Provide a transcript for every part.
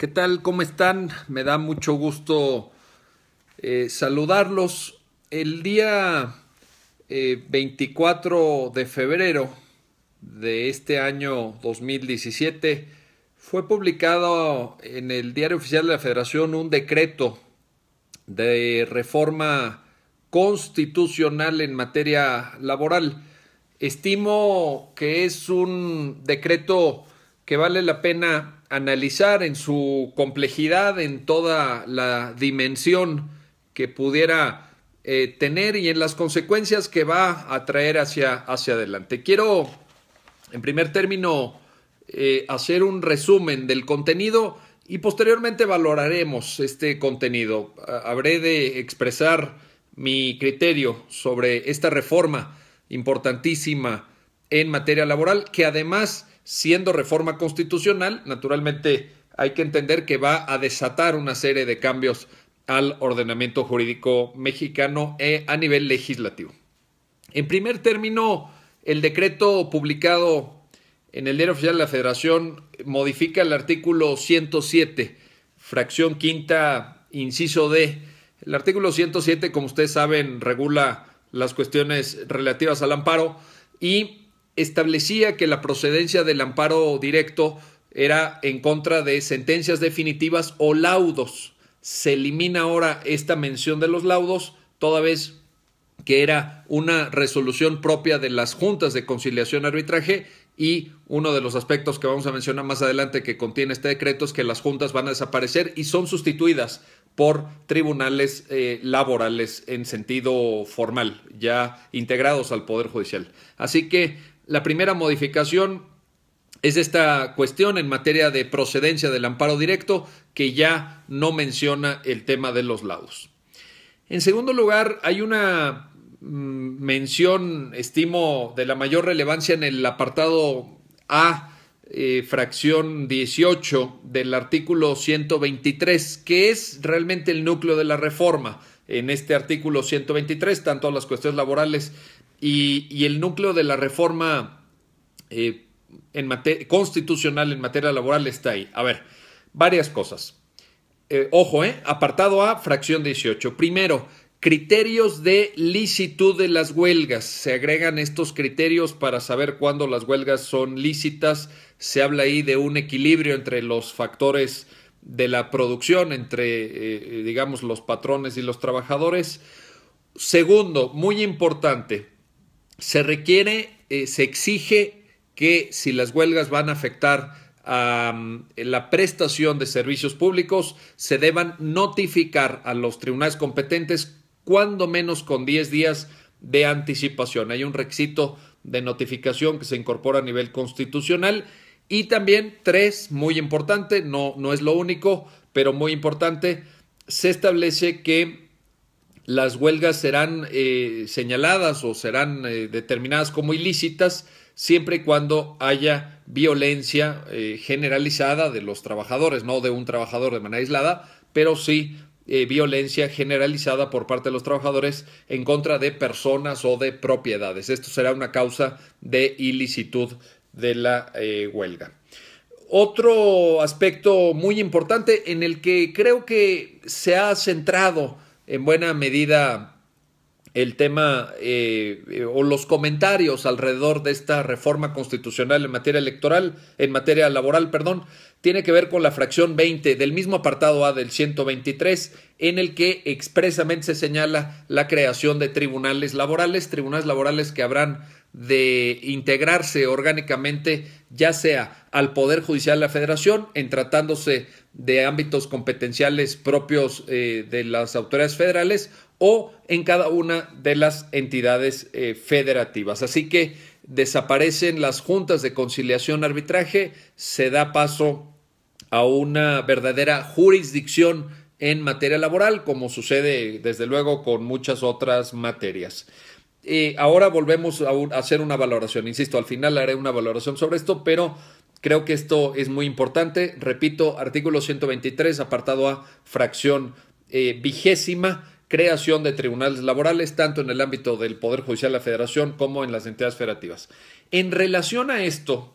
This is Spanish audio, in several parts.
¿Qué tal? ¿Cómo están? Me da mucho gusto eh, saludarlos. El día 24 eh, de febrero de este año 2017 fue publicado en el Diario Oficial de la Federación un decreto de reforma constitucional en materia laboral. Estimo que es un decreto que vale la pena analizar en su complejidad, en toda la dimensión que pudiera eh, tener y en las consecuencias que va a traer hacia, hacia adelante. Quiero, en primer término, eh, hacer un resumen del contenido y posteriormente valoraremos este contenido. Habré de expresar mi criterio sobre esta reforma importantísima en materia laboral que además siendo reforma constitucional, naturalmente hay que entender que va a desatar una serie de cambios al ordenamiento jurídico mexicano e a nivel legislativo. En primer término, el decreto publicado en el Diario Oficial de la Federación modifica el artículo 107, fracción quinta, inciso D. El artículo 107, como ustedes saben, regula las cuestiones relativas al amparo y establecía que la procedencia del amparo directo era en contra de sentencias definitivas o laudos. Se elimina ahora esta mención de los laudos, toda vez que era una resolución propia de las juntas de conciliación arbitraje y uno de los aspectos que vamos a mencionar más adelante que contiene este decreto es que las juntas van a desaparecer y son sustituidas por tribunales eh, laborales en sentido formal, ya integrados al Poder Judicial. Así que la primera modificación es esta cuestión en materia de procedencia del amparo directo que ya no menciona el tema de los laudos. En segundo lugar, hay una mm, mención, estimo, de la mayor relevancia en el apartado A, eh, fracción 18 del artículo 123, que es realmente el núcleo de la reforma en este artículo 123, tanto las cuestiones laborales y, el núcleo de la reforma eh, constitucional en materia laboral está ahí. A ver, varias cosas. Eh, ojo, eh, apartado A, fracción 18. Primero, criterios de licitud de las huelgas. Se agregan estos criterios para saber cuándo las huelgas son lícitas. Se habla ahí de un equilibrio entre los factores de la producción entre, eh, eh, digamos, los patrones y los trabajadores. Segundo, muy importante, se requiere, eh, se exige que si las huelgas van a afectar a mm, la prestación de servicios públicos, se deban notificar a los tribunales competentes cuando menos con 10 días de anticipación. Hay un requisito de notificación que se incorpora a nivel constitucional y también tres, muy importante, no, no es lo único, pero muy importante, se establece que las huelgas serán eh, señaladas o serán eh, determinadas como ilícitas siempre y cuando haya violencia eh, generalizada de los trabajadores, no de un trabajador de manera aislada, pero sí violencia generalizada por parte de los trabajadores en contra de personas o de propiedades. Esto será una causa de ilicitud de la eh, huelga. Otro aspecto muy importante en el que creo que se ha centrado en buena medida el tema eh, eh, o los comentarios alrededor de esta reforma constitucional en materia electoral, en materia laboral, perdón, tiene que ver con la fracción 20 del mismo apartado A del 123, en el que expresamente se señala la creación de tribunales laborales, tribunales laborales que habrán de integrarse orgánicamente ya sea al Poder Judicial de la Federación, en tratándose de ámbitos competenciales propios eh, de las autoridades federales o en cada una de las entidades eh, federativas. Así que desaparecen las juntas de conciliación arbitraje, se da paso a una verdadera jurisdicción en materia laboral, como sucede desde luego con muchas otras materias ahora volvemos a, hacer una valoración. Insisto, al final haré una valoración sobre esto, pero creo que esto es muy importante. Repito, artículo 123, apartado A, fracción eh, vigésima, creación de tribunales laborales, tanto en el ámbito del Poder Judicial de la Federación como en las entidades federativas. En relación a esto,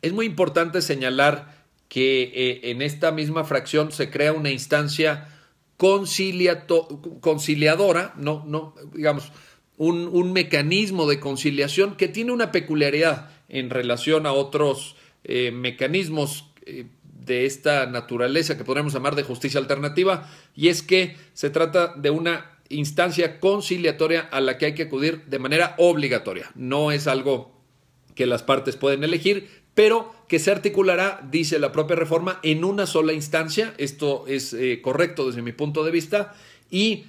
es muy importante señalar que eh, en esta misma fracción se crea una instancia conciliadora, no, no, digamos, un, mecanismo de conciliación que tiene una peculiaridad en relación a otros eh, mecanismos eh, de esta naturaleza que podríamos llamar de justicia alternativa, y es que se trata de una instancia conciliatoria a la que hay que acudir de manera obligatoria. No es algo que las partes pueden elegir, pero que se articulará, dice la propia reforma, en una sola instancia. Esto es eh, correcto desde mi punto de vista. Y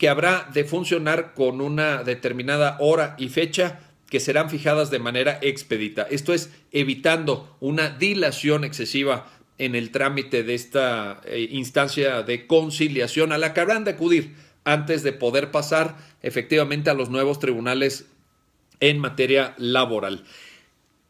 que habrá de funcionar con una determinada hora y fecha que serán fijadas de manera expedita. Esto es evitando una dilación excesiva en el trámite de esta eh, instancia de conciliación a la que habrán de acudir antes de poder pasar efectivamente a los nuevos tribunales en materia laboral.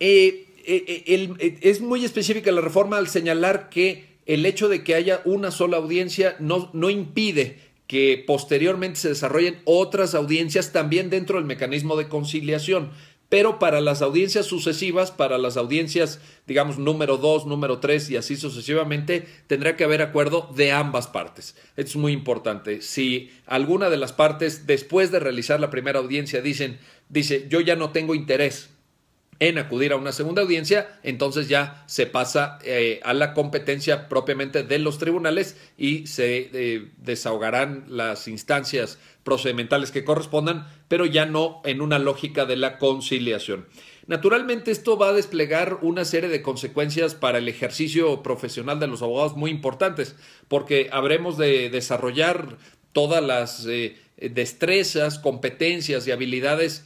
Eh, eh, es muy específica la reforma al señalar que el hecho de que haya una sola audiencia no impide que posteriormente se desarrollen otras audiencias también dentro del mecanismo de conciliación. Pero para las audiencias sucesivas, para las audiencias, digamos, número 2, número 3 y así sucesivamente, tendrá que haber acuerdo de ambas partes. Es muy importante. Si alguna de las partes, después de realizar la primera audiencia, dicen, dice, yo ya no tengo interés en acudir a una segunda audiencia, entonces ya se pasa eh, a la competencia propiamente de los tribunales y se eh, desahogarán las instancias procedimentales que correspondan, pero ya no en una lógica de la conciliación. Naturalmente esto va a desplegar una serie de consecuencias para el ejercicio profesional de los abogados muy importantes, porque habremos de desarrollar todas las eh, destrezas, competencias y habilidades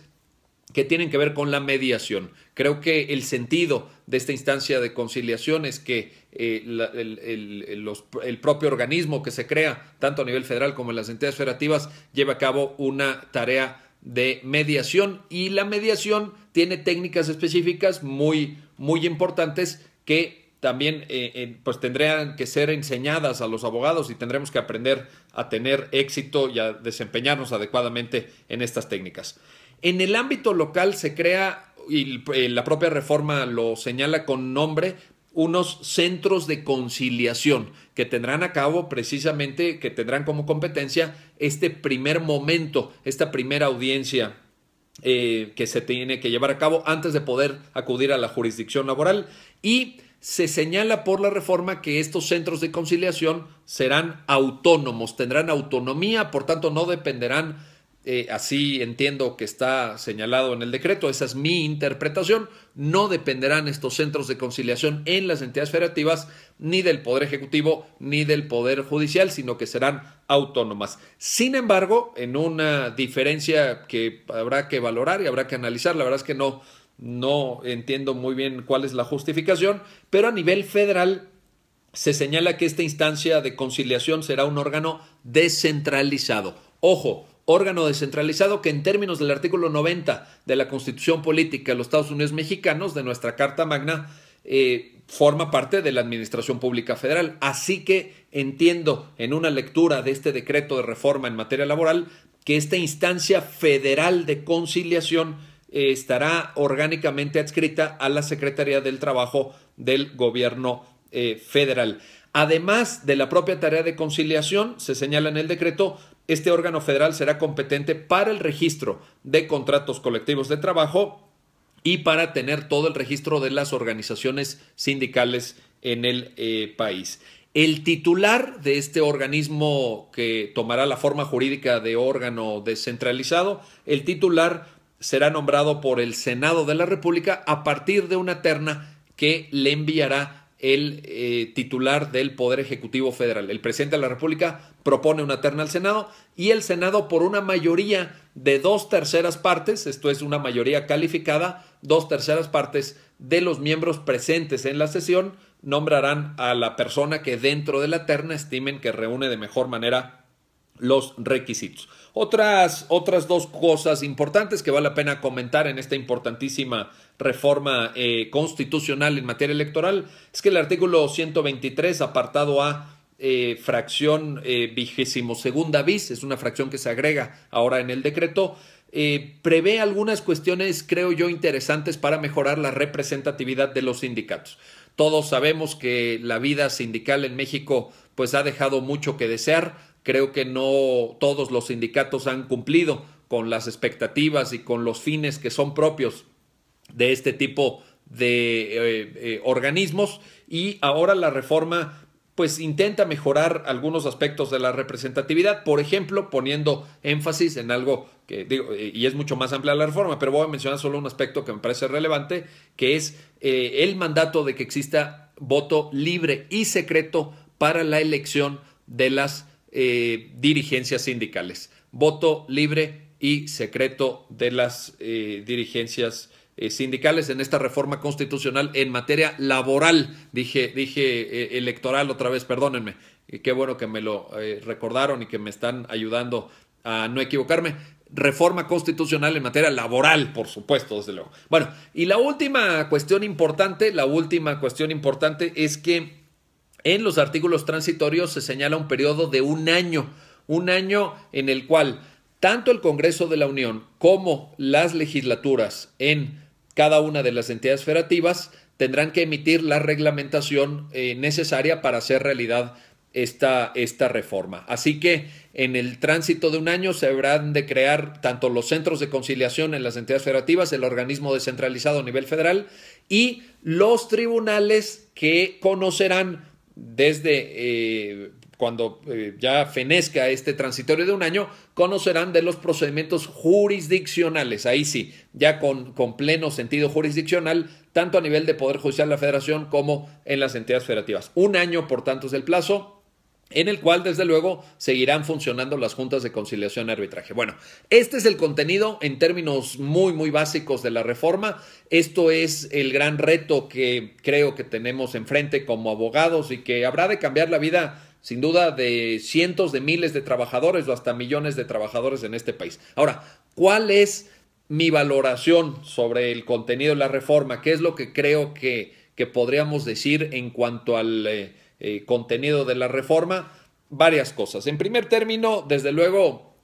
que tienen que ver con la mediación. Creo que el sentido de esta instancia de conciliación es que eh, el, propio organismo que se crea, tanto a nivel federal como en las entidades federativas, lleva a cabo una tarea de mediación y la mediación tiene técnicas específicas muy, muy importantes que también eh, eh, pues tendrían que ser enseñadas a los abogados y tendremos que aprender a tener éxito y a desempeñarnos adecuadamente en estas técnicas. En el ámbito local se crea, y eh, la propia reforma lo señala con nombre, unos centros de conciliación que tendrán a cabo precisamente, que tendrán como competencia este primer momento, esta primera audiencia eh, que se tiene que llevar a cabo antes de poder acudir a la jurisdicción laboral y se señala por la reforma que estos centros de conciliación serán autónomos, tendrán autonomía, por tanto no dependerán eh, así entiendo que está señalado en el decreto, esa es mi interpretación, no dependerán estos centros de conciliación en las entidades federativas ni del Poder Ejecutivo ni del Poder Judicial, sino que serán autónomas. Sin embargo, en una diferencia que habrá que valorar y habrá que analizar, la verdad es que no, no entiendo muy bien cuál es la justificación, pero a nivel federal se señala que esta instancia de conciliación será un órgano descentralizado. Ojo, órgano descentralizado que en términos del artículo 90 de la Constitución Política de los Estados Unidos Mexicanos, de nuestra Carta Magna, eh, forma parte de la Administración Pública Federal. Así que entiendo en una lectura de este decreto de reforma en materia laboral que esta instancia federal de conciliación eh, estará orgánicamente adscrita a la Secretaría del Trabajo del Gobierno eh, Federal. Además de la propia tarea de conciliación, se señala en el decreto, este órgano federal será competente para el registro de contratos colectivos de trabajo y para tener todo el registro de las organizaciones sindicales en el eh, país. El titular de este organismo que tomará la forma jurídica de órgano descentralizado, el titular será nombrado por el Senado de la República a partir de una terna que le enviará el eh, titular del Poder Ejecutivo Federal. El presidente de la República propone una terna al Senado y el Senado por una mayoría de dos terceras partes, esto es una mayoría calificada, dos terceras partes de los miembros presentes en la sesión nombrarán a la persona que dentro de la terna estimen que reúne de mejor manera los requisitos. Otras, dos cosas importantes que vale la pena comentar en esta importantísima reforma eh, constitucional en materia electoral es que el artículo 123, apartado A, eh, fracción eh, vigésimo segunda bis, es una fracción que se agrega ahora en el decreto, prevé algunas cuestiones, creo yo, interesantes para mejorar la representatividad de los sindicatos. Todos sabemos que la vida sindical en México pues ha dejado mucho que desear, creo que no todos los sindicatos han cumplido con las expectativas y con los fines que son propios de este tipo de eh, eh, organismos y ahora la reforma pues intenta mejorar algunos aspectos de la representatividad, por ejemplo, poniendo énfasis en algo que digo, eh, y es mucho más amplia la reforma, pero voy a mencionar solo un aspecto que me parece relevante, que es el mandato de que exista voto libre y secreto para la elección de las eh, dirigencias sindicales. Voto libre y secreto de las eh, dirigencias eh, sindicales en esta reforma constitucional en materia laboral, dije, dije electoral otra vez, perdónenme. Y qué bueno que me lo recordaron y que me están ayudando a no equivocarme. Reforma constitucional en materia laboral, por supuesto, desde luego. Bueno, y la última cuestión importante, la última cuestión importante es que en los artículos transitorios se señala un periodo de un año, un año en el cual tanto el Congreso de la Unión como las legislaturas en cada una de las entidades federativas tendrán que emitir la reglamentación eh, necesaria para hacer realidad esta, esta, reforma. Así que en el tránsito de un año se habrán de crear tanto los centros de conciliación en las entidades federativas, el organismo descentralizado a nivel federal y los tribunales que conocerán desde eh, cuando eh, ya fenezca este transitorio de un año, conocerán de los procedimientos jurisdiccionales. Ahí sí, ya con, con pleno sentido jurisdiccional, tanto a nivel de Poder Judicial de la Federación como en las entidades federativas. Un año, por tanto, es el plazo en el cual desde luego seguirán funcionando las juntas de conciliación y arbitraje. Bueno, este es el contenido en términos muy, muy básicos de la reforma. Esto es el gran reto que creo que tenemos enfrente como abogados y que habrá de cambiar la vida sin duda de cientos de miles de trabajadores o hasta millones de trabajadores en este país. Ahora, ¿cuál es mi valoración sobre el contenido de la reforma? ¿Qué es lo que creo que, que podríamos decir en cuanto al... Eh, eh, contenido de la reforma, varias cosas. En primer término, desde luego,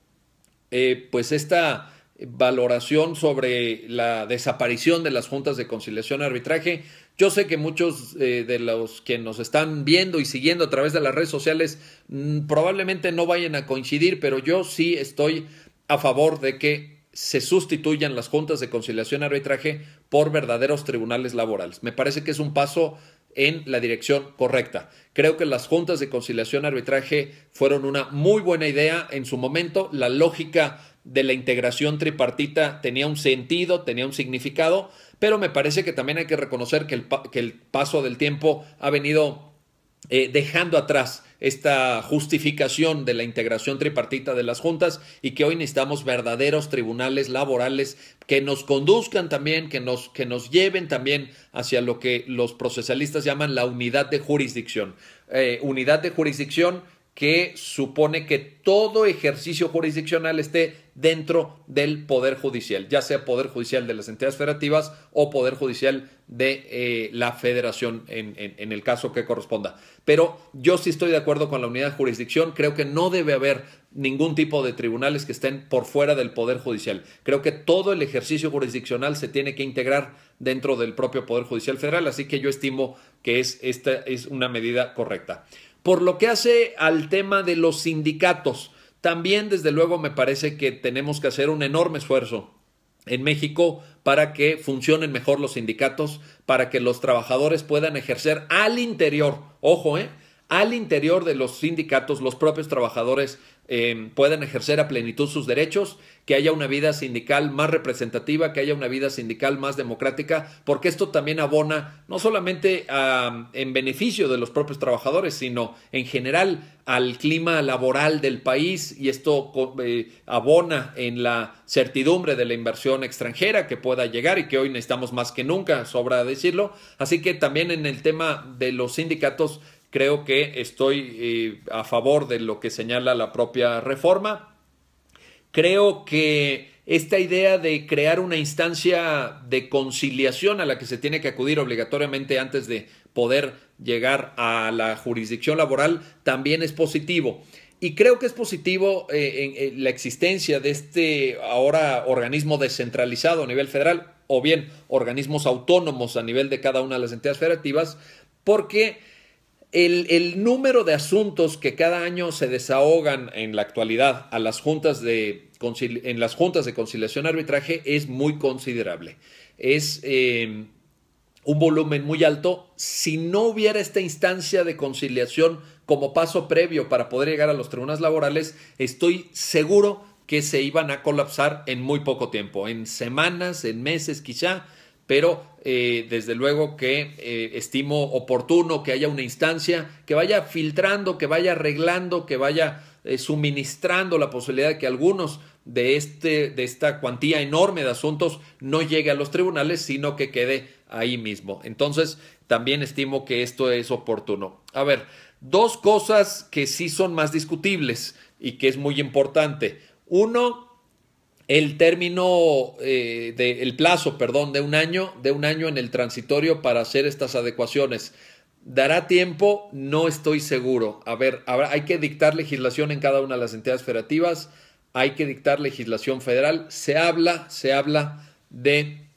eh, pues esta valoración sobre la desaparición de las juntas de conciliación y arbitraje. Yo sé que muchos eh, de los que nos están viendo y siguiendo a través de las redes sociales mm, probablemente no vayan a coincidir, pero yo sí estoy a favor de que se sustituyan las juntas de conciliación y arbitraje por verdaderos tribunales laborales. Me parece que es un paso en la dirección correcta. Creo que las juntas de conciliación arbitraje fueron una muy buena idea en su momento. La lógica de la integración tripartita tenía un sentido, tenía un significado, pero me parece que también hay que reconocer que el, paso del tiempo ha venido eh, dejando atrás esta justificación de la integración tripartita de las juntas y que hoy necesitamos verdaderos tribunales laborales que nos conduzcan también, que nos, que nos lleven también hacia lo que los procesalistas llaman la unidad de jurisdicción. Eh, unidad de jurisdicción que supone que todo ejercicio jurisdiccional esté dentro del Poder Judicial, ya sea Poder Judicial de las entidades federativas o Poder Judicial de eh, la Federación en, el caso que corresponda. Pero yo sí estoy de acuerdo con la unidad de jurisdicción, creo que no debe haber ningún tipo de tribunales que estén por fuera del Poder Judicial. Creo que todo el ejercicio jurisdiccional se tiene que integrar dentro del propio Poder Judicial Federal, así que yo estimo que es, esta es una medida correcta. Por lo que hace al tema de los sindicatos, también, desde luego, me parece que tenemos que hacer un enorme esfuerzo en México para que funcionen mejor los sindicatos, para que los trabajadores puedan ejercer al interior, ojo, eh, al interior de los sindicatos los propios trabajadores eh, puedan ejercer a plenitud sus derechos, que haya una vida sindical más representativa, que haya una vida sindical más democrática, porque esto también abona no solamente en beneficio de los propios trabajadores, sino en general al clima laboral del país y esto eh, abona en la certidumbre de la inversión extranjera que pueda llegar y que hoy necesitamos más que nunca, sobra decirlo. Así que también en el tema de los sindicatos creo que estoy eh, a favor de lo que señala la propia reforma. Creo que esta idea de crear una instancia de conciliación a la que se tiene que acudir obligatoriamente antes de poder llegar a la jurisdicción laboral también es positivo. Y creo que es positivo eh, eh, la existencia de este ahora organismo descentralizado a nivel federal o bien organismos autónomos a nivel de cada una de las entidades federativas, porque el, número de asuntos que cada año se desahogan en la actualidad a las juntas de en las juntas de conciliación arbitraje es muy considerable. Es em, un volumen muy alto. Si no hubiera esta instancia de conciliación como paso previo para poder llegar a los tribunales laborales, estoy seguro que se iban a colapsar en muy poco tiempo, en semanas, en meses quizá, pero eh, desde luego que eh, estimo oportuno que haya una instancia que vaya filtrando, que vaya arreglando, que vaya eh, suministrando la posibilidad de que algunos de, este, de esta cuantía enorme de asuntos no llegue a los tribunales, sino que quede ahí mismo. Entonces, también estimo que esto es oportuno. A ver, dos cosas que sí son más discutibles y que es muy importante. Uno, el término, eh, el plazo, perdón, de un año, de un año en el transitorio para hacer estas adecuaciones. ¿Dará tiempo? No estoy seguro. A ver, hay que dictar legislación en cada una de las entidades federativas, hay que dictar legislación federal. Se habla, se habla de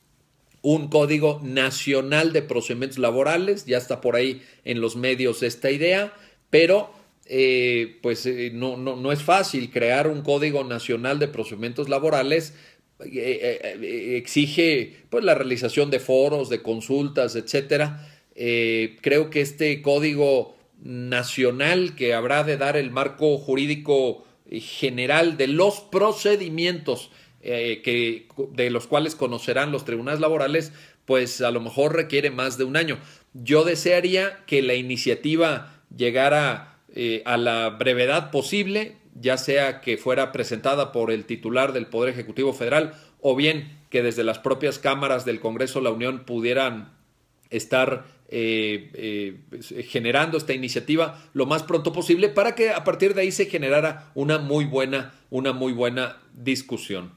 un código nacional de procedimientos laborales, ya está por ahí en los medios esta idea, pero eh, pues eh, no, no, es fácil crear un código nacional de procedimientos laborales. Eh, exige pues, la realización de foros, de consultas, etcétera. creo que este código nacional que habrá de dar el marco jurídico general de los procedimientos que, de los cuales conocerán los tribunales laborales, pues a lo mejor requiere más de un año. Yo desearía que la iniciativa llegara eh, a la brevedad posible, ya sea que fuera presentada por el titular del Poder Ejecutivo Federal o bien que desde las propias cámaras del Congreso de la Unión pudieran estar eh, eh, generando esta iniciativa lo más pronto posible para que a partir de ahí se generara una muy buena, una muy buena discusión.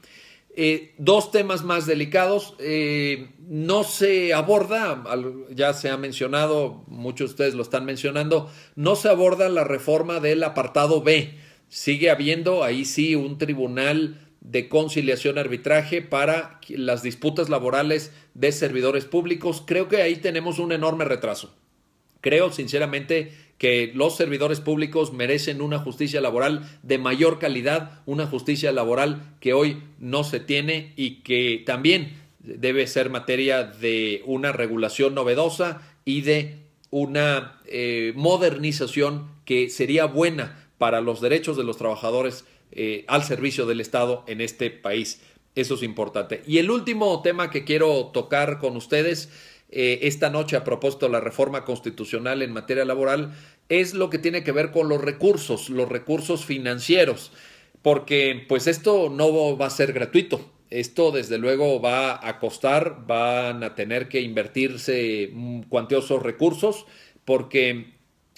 Eh, dos temas más delicados. Eh, no se aborda, ya se ha mencionado, muchos de ustedes lo están mencionando, no se aborda la reforma del apartado B. Sigue habiendo ahí sí un tribunal de conciliación arbitraje para las disputas laborales de servidores públicos. Creo que ahí tenemos un enorme retraso. Creo sinceramente que los servidores públicos merecen una justicia laboral de mayor calidad, una justicia laboral que hoy no se tiene y que también debe ser materia de una regulación novedosa y de una eh, modernización que sería buena para los derechos de los trabajadores eh, al servicio del Estado en este país. Eso es importante. Y el último tema que quiero tocar con ustedes eh, esta noche a propósito de la reforma constitucional en materia laboral es lo que tiene que ver con los recursos, los recursos financieros, porque pues esto no va a ser gratuito. Esto desde luego va a costar, van a tener que invertirse mm, cuantiosos recursos porque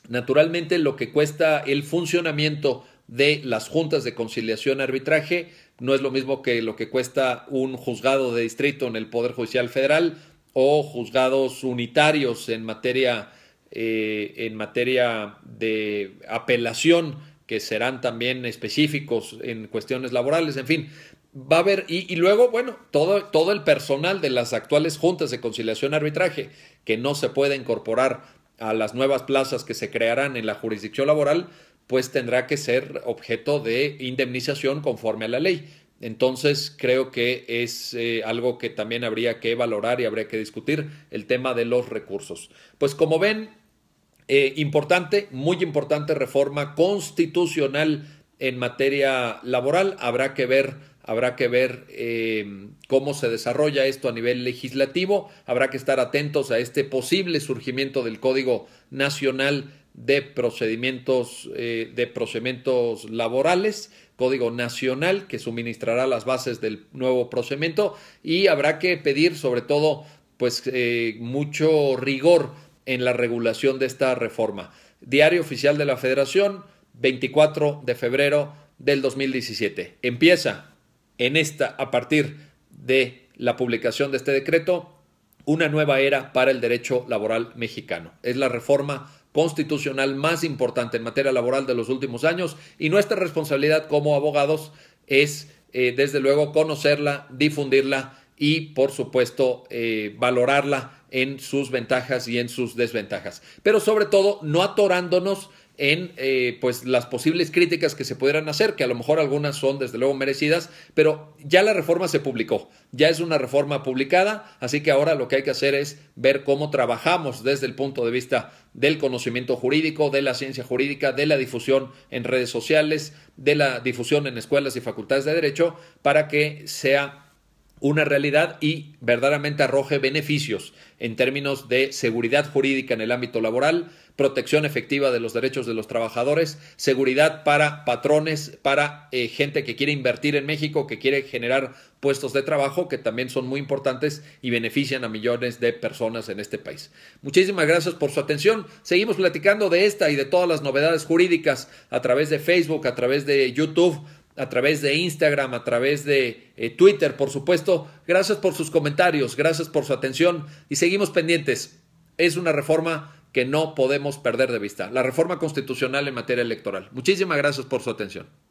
naturalmente lo que cuesta el funcionamiento de las juntas de conciliación arbitraje no es lo mismo que lo que cuesta un juzgado de distrito en el Poder Judicial Federal, o juzgados unitarios en materia, eh, en materia de apelación, que serán también específicos en cuestiones laborales, en fin. Va a haber, y, y luego, bueno, todo, todo el personal de las actuales juntas de conciliación y arbitraje, que no se pueda incorporar a las nuevas plazas que se crearán en la jurisdicción laboral, pues tendrá que ser objeto de indemnización conforme a la ley. Entonces creo que es eh, algo que también habría que valorar y habría que discutir el tema de los recursos. Pues como ven, eh, importante, muy importante reforma constitucional en materia laboral. Habrá que ver, habrá que ver eh, cómo se desarrolla esto a nivel legislativo. Habrá que estar atentos a este posible surgimiento del Código Nacional de Procedimientos, de procedimientos Laborales Código Nacional que suministrará las bases del nuevo procedimiento y habrá que pedir sobre todo pues eh, mucho rigor en la regulación de esta reforma. Diario Oficial de la Federación, 24 de febrero del 2017. Empieza en esta, a partir de la publicación de este decreto, una nueva era para el derecho laboral mexicano. Es la reforma constitucional más importante en materia laboral de los últimos años y nuestra responsabilidad como abogados es, eh, desde luego, conocerla, difundirla y, por supuesto, eh, valorarla en sus ventajas y en sus desventajas. Pero sobre todo, no atorándonos en eh, pues las posibles críticas que se pudieran hacer, que a lo mejor algunas son desde luego merecidas, pero ya la reforma se publicó, ya es una reforma publicada, así que ahora lo que hay que hacer es ver cómo trabajamos desde el punto de vista del conocimiento jurídico, de la ciencia jurídica, de la difusión en redes sociales, de la difusión en escuelas y facultades de derecho, para que sea una realidad y verdaderamente arroje beneficios en términos de seguridad jurídica en el ámbito laboral, protección efectiva de los derechos de los trabajadores, seguridad para patrones, para eh, gente que quiere invertir en México, que quiere generar puestos de trabajo, que también son muy importantes y benefician a millones de personas en este país. Muchísimas gracias por su atención. Seguimos platicando de esta y de todas las novedades jurídicas a través de Facebook, a través de YouTube a través de Instagram, a través de eh, Twitter, por supuesto. Gracias por sus comentarios, gracias por su atención y seguimos pendientes. Es una reforma que no podemos perder de vista, la reforma constitucional en materia electoral. Muchísimas gracias por su atención.